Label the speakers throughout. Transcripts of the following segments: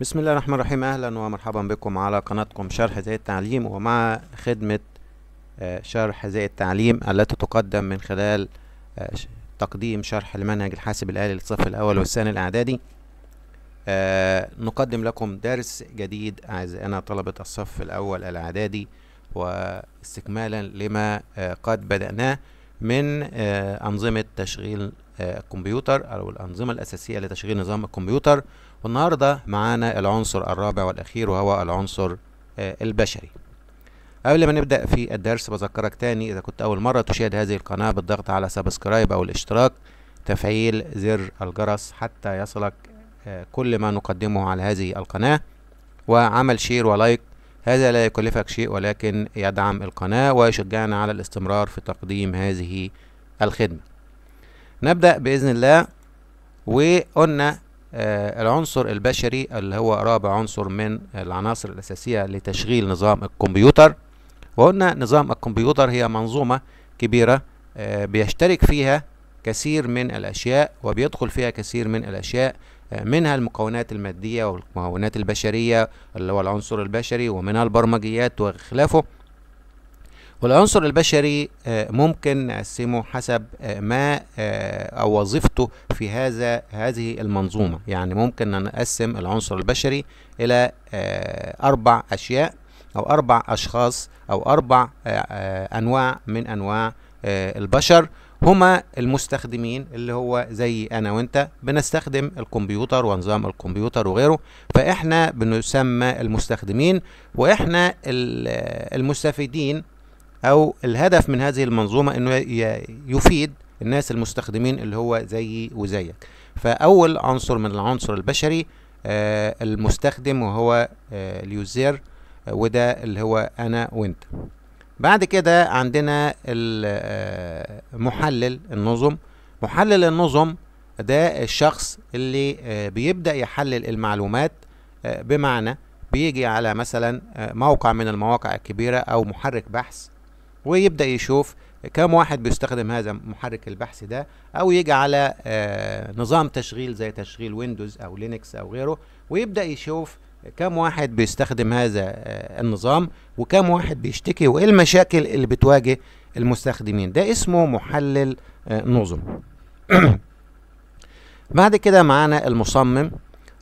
Speaker 1: بسم الله الرحمن الرحيم اهلا ومرحبا بكم على قناتكم شرح زي التعليم ومع خدمة آه، شرح زي التعليم التي تقدم من خلال آه، تقديم شرح لمنهج الحاسب الآلي للصف الأول والثاني الإعدادي آه، نقدم لكم درس جديد أعزائنا طلبة الصف الأول الإعدادي واستكمالا لما قد بدأناه من أنظمة تشغيل الكمبيوتر أو الأنظمة الأساسية لتشغيل نظام الكمبيوتر والنهاردة معانا العنصر الرابع والأخير وهو العنصر آه، البشري قبل ما نبدأ في الدرس بذكرك تاني إذا كنت أول مرة تشاهد هذه القناة بالضغط على سبسكرايب أو الاشتراك تفعيل زر الجرس حتى يصلك آه، كل ما نقدمه على هذه القناة وعمل شير ولايك هذا لا يكلفك شيء ولكن يدعم القناة ويشجعنا على الاستمرار في تقديم هذه الخدمة نبدأ بإذن الله وقلنا آه، العنصر البشري اللي هو رابع عنصر من العناصر الأساسية لتشغيل نظام الكمبيوتر وقلنا نظام الكمبيوتر هي منظومة كبيرة آه، بيشترك فيها كثير من الأشياء وبيدخل فيها كثير من الأشياء آه، منها المكونات المادية والمكونات البشرية اللي هو العنصر البشري ومنها البرمجيات وخلافه والعنصر البشري آه، ممكن نقسمه حسب آه، ما آه، أو وظيفته في هذا هذه المنظومة يعني ممكن نقسم العنصر البشري إلى أربع أشياء أو أربع أشخاص أو أربع أنواع من أنواع البشر هما المستخدمين اللي هو زي انا وانت بنستخدم الكمبيوتر ونظام الكمبيوتر وغيره فاحنا بنسمى المستخدمين واحنا المستفيدين او الهدف من هذه المنظومه انه يفيد الناس المستخدمين اللي هو زيي وزيك فاول عنصر من العنصر البشري آه المستخدم وهو آه اليوزر وده اللي هو انا وانت بعد كده عندنا آه، محلل النظم محلل النظم ده الشخص اللي آه، بيبدأ يحلل المعلومات آه، بمعنى بيجي على مثلا موقع من المواقع الكبيرة أو محرك بحث ويبدا يشوف كم واحد بيستخدم هذا محرك البحث ده او يجي على آه، نظام تشغيل زي تشغيل ويندوز او لينكس او غيره ويبدا يشوف كم واحد بيستخدم هذا آه، النظام وكم واحد بيشتكي وايه المشاكل اللي بتواجه المستخدمين ده اسمه محلل آه، نظم بعد كده معانا المصمم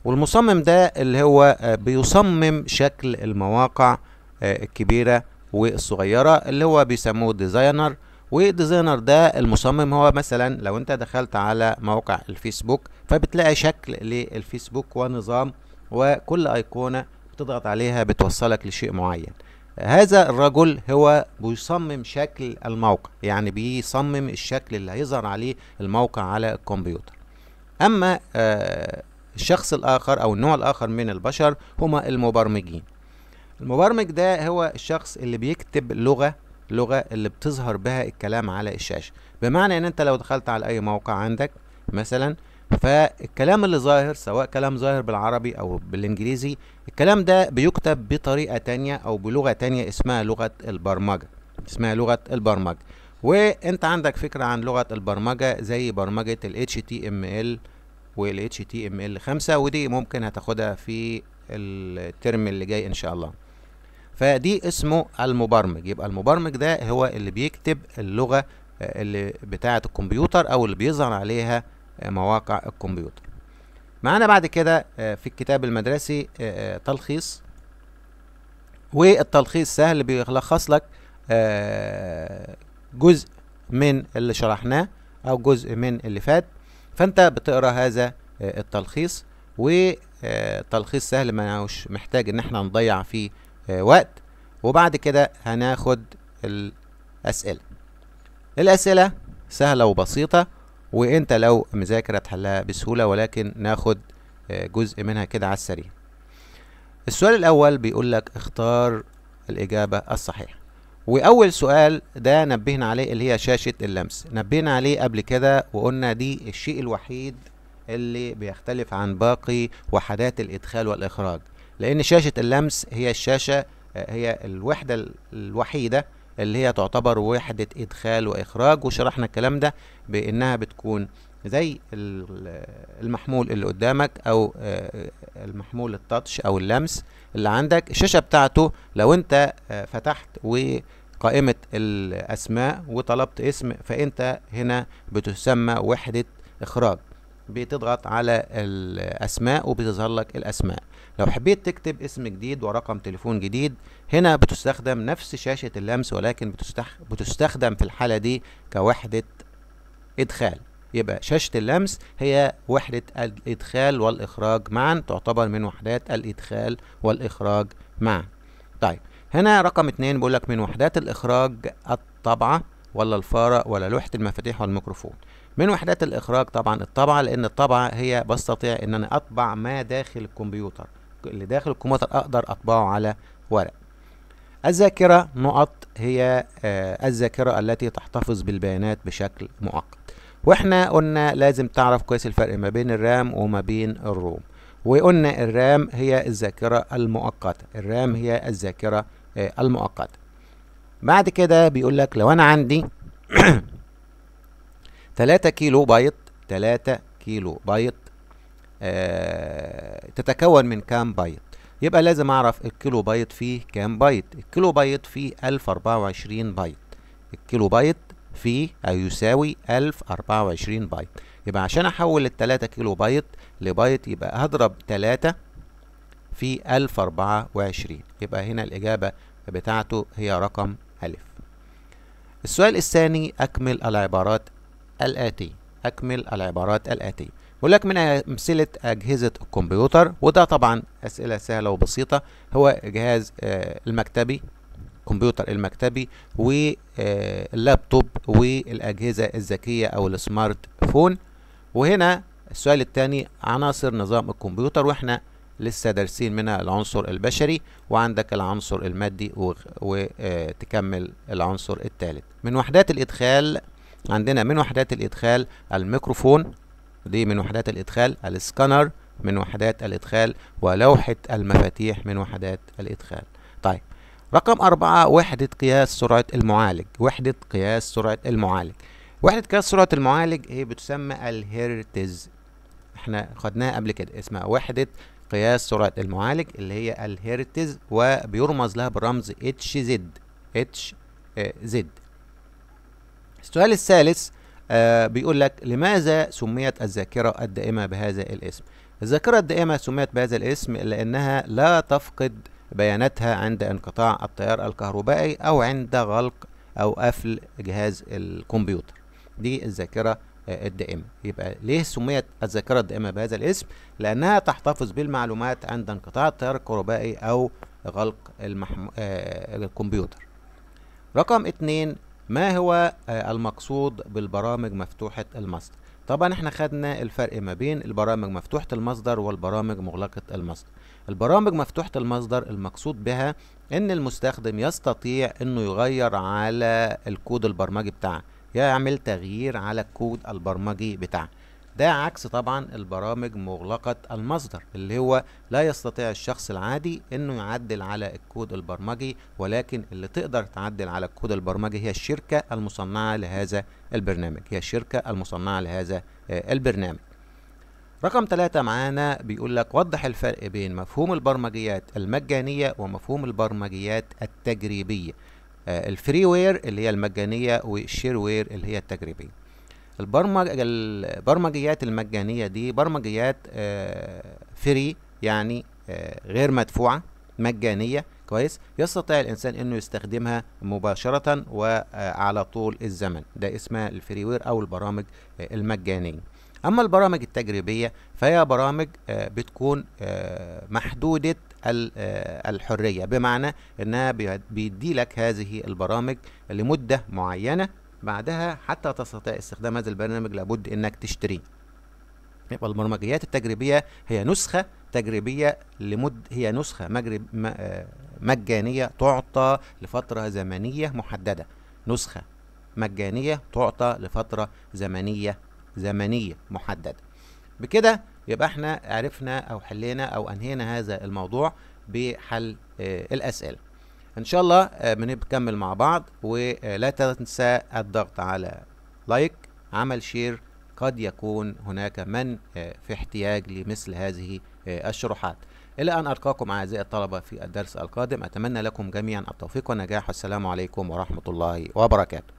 Speaker 1: والمصمم ده اللي هو بيصمم شكل المواقع الكبيره والصغيره اللي هو بيسموه ديزاينر والديزاينر ده المصمم هو مثلا لو انت دخلت على موقع الفيسبوك فبتلاقي شكل للفيسبوك ونظام وكل ايقونه بتضغط عليها بتوصلك لشيء معين هذا الرجل هو بيصمم شكل الموقع يعني بيصمم الشكل اللي هيظهر عليه الموقع على الكمبيوتر اما آه، الشخص الاخر او النوع الاخر من البشر هما المبرمجين المبرمج ده هو الشخص اللي بيكتب لغة لغة اللي بتظهر بها الكلام على الشاشة بمعنى ان انت لو دخلت على اي موقع عندك مثلا فالكلام اللي ظاهر سواء كلام ظاهر بالعربي او بالانجليزي الكلام ده بيكتب بطريقة تانية او بلغة تانية اسمها لغة البرمجة اسمها لغة البرمجة وانت عندك فكرة عن لغة البرمجة زي برمجة ال HTML وال HTML 5 ودي ممكن هتاخدها في الترم اللي جاي ان شاء الله فدي اسمه المبرمج يبقى المبرمج ده هو اللي بيكتب اللغة آه، اللي بتاعة الكمبيوتر او اللي بيظهر عليها آه، مواقع الكمبيوتر معانا بعد كده آه، في الكتاب المدرسي تلخيص والتلخيص سهل بيلخص لك جزء من اللي شرحناه او جزء من اللي فات فانت بتقرا هذا التلخيص وتلخيص سهل ما محتاج ان احنا نضيع فيه آه، وقت وبعد كده هناخد الأسئلة الأسئلة سهلة وبسيطة وانت لو مذاكر هتحلها بسهولة ولكن ناخد آه، جزء منها كده على السريع السؤال الأول بيقول لك اختار الإجابة الصحيحة وأول سؤال ده نبهنا عليه اللي هي شاشة اللمس نبهنا عليه قبل كده وقلنا دي الشيء الوحيد اللي بيختلف عن باقي وحدات الإدخال والإخراج لأن شاشة اللمس هي الشاشة آه، هي الوحدة الوحيدة اللي هي تعتبر وحدة إدخال وإخراج وشرحنا الكلام ده بإنها بتكون زي المحمول اللي قدامك او آه، المحمول التاتش او اللمس اللي عندك الشاشه بتاعته لو انت آه، فتحت وقائمه الاسماء وطلبت اسم فانت هنا بتسمى وحده اخراج بتضغط على الاسماء وبتظهر لك الاسماء لو حبيت تكتب اسم جديد ورقم تليفون جديد هنا بتستخدم نفس شاشة اللمس ولكن بتستخ... بتستخدم في الحالة دي كوحدة إدخال يبقى شاشة اللمس هي وحدة الإدخال والإخراج معا تعتبر من وحدات الإدخال والإخراج معا طيب هنا رقم اتنين بيقول لك من وحدات الإخراج الطبعة ولا الفارة ولا لوحة المفاتيح والميكروفون من وحدات الإخراج طبعا الطبعة لأن الطبعة هي بستطيع إن أنا أطبع ما داخل الكمبيوتر اللي داخل الكمبيوتر اقدر اطبعه على ورق الذاكرة نقط هي آه الذاكرة التي تحتفظ بالبيانات بشكل مؤقت واحنا قلنا لازم تعرف كويس الفرق ما بين الرام وما بين الروم وقلنا الرام هي الذاكرة المؤقتة الرام هي الذاكرة آه المؤقتة بعد كده بيقول لك لو انا عندي 3 كيلو بايت 3 كيلو بايت آه، تتكون من كام بايت يبقى لازم اعرف الكيلو بايت فيه كام بايت الكيلو بايت فيه 1024 بايت الكيلو بايت فيه يساوي 1024 بايت يبقى عشان احول ال 3 كيلو بايت لبايت يبقى هضرب 3 في 1024 يبقى هنا الاجابه بتاعته هي رقم الف السؤال الثاني اكمل العبارات الاتي اكمل العبارات الاتي بيقول لك من امثله اجهزه الكمبيوتر وده طبعا اسئله سهله وبسيطه هو جهاز آه، المكتبي الكمبيوتر المكتبي واللابتوب والاجهزه الذكيه او السمارت فون وهنا السؤال الثاني عناصر نظام الكمبيوتر واحنا لسه دارسين منها العنصر البشري وعندك العنصر المادي وتكمل آه، العنصر الثالث من وحدات الادخال عندنا من وحدات الادخال الميكروفون دي من وحدات الإدخال السكانر من وحدات الإدخال ولوحة المفاتيح من وحدات الإدخال طيب رقم أربعة وحدة قياس سرعة المعالج وحدة قياس سرعة المعالج وحدة قياس سرعة المعالج هي بتسمى الهرتز احنا خدناها قبل كده اسمها وحدة قياس سرعة المعالج اللي هي الهرتز وبيرمز لها برمز اتش آه، زد السؤال الثالث آه بيقول لك لماذا سميت الذاكرة الدائمة بهذا الاسم الذاكرة الدائمة سميت بهذا الاسم لأنها لا تفقد بياناتها عند انقطاع التيار الكهربائي أو عند غلق أو قفل جهاز الكمبيوتر دي الذاكرة آه، الدائمة يبقى ليه سميت الذاكرة الدائمة بهذا الاسم لأنها تحتفظ بالمعلومات عند انقطاع التيار الكهربائي أو غلق المحم... آه الكمبيوتر رقم اتنين ما هو آه، المقصود بالبرامج مفتوحة المصدر طبعا احنا خدنا الفرق ما بين البرامج مفتوحة المصدر والبرامج مغلقة المصدر البرامج مفتوحة المصدر المقصود بها ان المستخدم يستطيع انه يغير على الكود البرمجي بتاعه يعمل تغيير على الكود البرمجي بتاعه ده عكس طبعا البرامج مغلقة المصدر اللي هو لا يستطيع الشخص العادي انه يعدل على الكود البرمجي ولكن اللي تقدر تعدل على الكود البرمجي هي الشركة المصنعة لهذا البرنامج هي الشركة المصنعة لهذا آه، البرنامج رقم ثلاثة معانا بيقول لك وضح الفرق بين مفهوم البرمجيات المجانية ومفهوم البرمجيات التجريبية آه، الفري وير اللي هي المجانية والشير وير اللي هي التجريبية البرمج البرمجيات المجانيه دي برمجيات فري آه، يعني آه، غير مدفوعه مجانيه كويس يستطيع الانسان انه يستخدمها مباشره وعلى آه، طول الزمن ده اسمها الفري وير او البرامج المجانيه اما البرامج التجريبيه فهي برامج بتكون محدوده الحريه بمعنى انها بيدي لك هذه البرامج لمده معينه بعدها حتى تستطيع استخدام هذا البرنامج لابد انك تشتريه يبقى البرمجيات التجريبيه هي نسخه تجريبيه لمد هي نسخه مجرب آه، مجانيه تعطى لفتره زمنيه محدده نسخه مجانيه تعطى لفتره زمنيه زمنيه محدده بكده يبقى احنا عرفنا او حلينا او انهينا هذا الموضوع بحل آه، الاسئله ان شاء الله آه، بنكمل مع بعض ولا تنسى الضغط على لايك عمل شير قد يكون هناك من آه، في احتياج لمثل هذه آه، الشروحات إلى أن ألقاكم أعزائي الطلبة في الدرس القادم أتمنى لكم جميعا التوفيق والنجاح والسلام عليكم ورحمة الله وبركاته